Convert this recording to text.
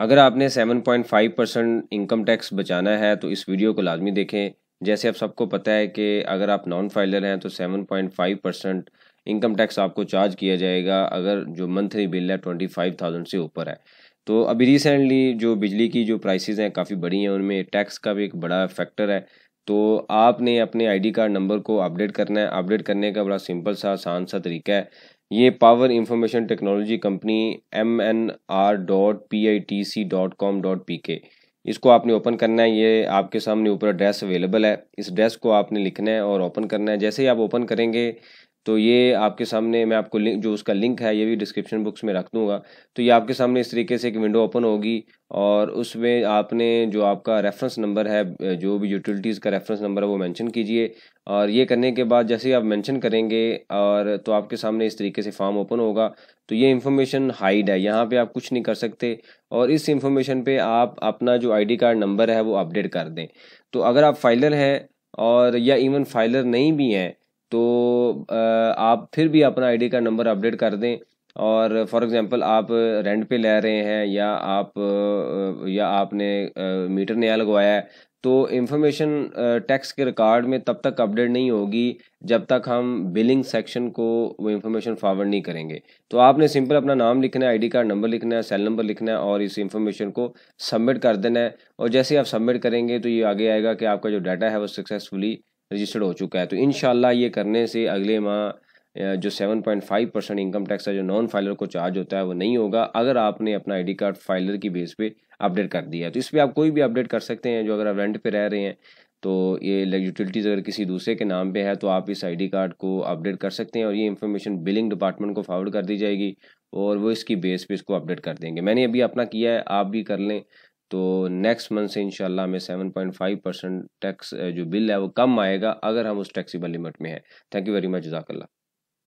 अगर आपने 7.5 percent income tax बचाना है तो इस वीडियो को लाजमी देखें जैसे आप सबको पता है कि अगर आप नॉन फाइलर हैं तो 7.5 परसेंट इनकम टैक्स आपको चार्ज किया जाएगा अगर जो मंथली बिल है ट्वेंटी फाइव थाउजेंड से ऊपर है तो अभी रिसेंटली जो बिजली की जो प्राइस हैं काफ़ी बढ़ी हैं उनमें टैक्स का भी एक बड़ा फैक्टर है तो आपने अपने आईडी कार्ड नंबर को अपडेट करना है अपडेट करने का बड़ा सिंपल सा आसान सा तरीका है ये power information technology company M N R dot P I T C dot com dot P K इसको आपने ओपन करना है ये आपके सामने ऊपर एड्रेस अवेलेबल है इस एड्रेस को आपने लिखना है और ओपन करना है जैसे ही आप ओपन करेंगे तो ये आपके सामने मैं आपको लिंक जो उसका लिंक है ये भी डिस्क्रिप्शन बॉक्स में रख दूंगा तो ये आपके सामने इस तरीके से एक विंडो ओपन होगी और उसमें आपने जो आपका रेफरेंस नंबर है जो भी यूटिलिटीज़ का रेफरेंस नंबर है वो मेंशन कीजिए और ये करने के बाद जैसे ही आप मेंशन करेंगे और तो आपके सामने इस तरीके से फॉर्म ओपन होगा तो ये इन्फॉर्मेशन हाइड है यहाँ पर आप कुछ नहीं कर सकते और इस इन्फॉर्मेशन पर आप अपना जो आई कार्ड नंबर है वो अपडेट कर दें तो अगर आप फाइलर हैं और या इवन फाइलर नहीं भी हैं तो आप फिर भी अपना आईडी का नंबर अपडेट कर दें और फॉर एग्ज़ाम्पल आप रेंट पे ले रहे हैं या आप या आपने मीटर नया लगवाया है तो इंफॉर्मेशन टैक्स के रिकॉर्ड में तब तक अपडेट नहीं होगी जब तक हम बिलिंग सेक्शन को वो इन्फॉर्मेशन फॉरवर्ड नहीं करेंगे तो आपने सिंपल अपना नाम लिखना है आईडी कार्ड नंबर लिखना है सेल नंबर लिखना है और इस इंफॉर्मेशन को सबमिट कर देना है और जैसे आप सबमिट करेंगे तो ये आगे आएगा कि आपका जो डाटा है वो सक्सेसफुली रजिस्टर्ड हो चुका है तो इन ये करने से अगले माह जो 7.5 परसेंट इनकम टैक्स है जो नॉन फाइलर को चार्ज होता है वो नहीं होगा अगर आपने अपना आईडी कार्ड फाइलर की बेस पे अपडेट कर दिया है तो इस पर आप कोई भी अपडेट कर सकते हैं जो अगर आप रेंट पे रह रहे हैं तो ये यूटिलिटीज़ अगर किसी दूसरे के नाम पे है तो आप इस आईडी कार्ड को अपडेट कर सकते हैं और ये इन्फॉर्मेशन बिलिंग डिपार्टमेंट को फॉरवर्ड कर दी जाएगी और वो इसकी बेस पे इसको अपडेट कर देंगे मैंने अभी अपना किया है आप भी कर लें तो नेक्स्ट मंथ से इंशाल्लाह हमें 7.5 परसेंट टैक्स जो बिल है वो कम आएगा अगर हम उस टैक्सीबल लिमिट में हैं थैंक यू वेरी मच जजाकल्ला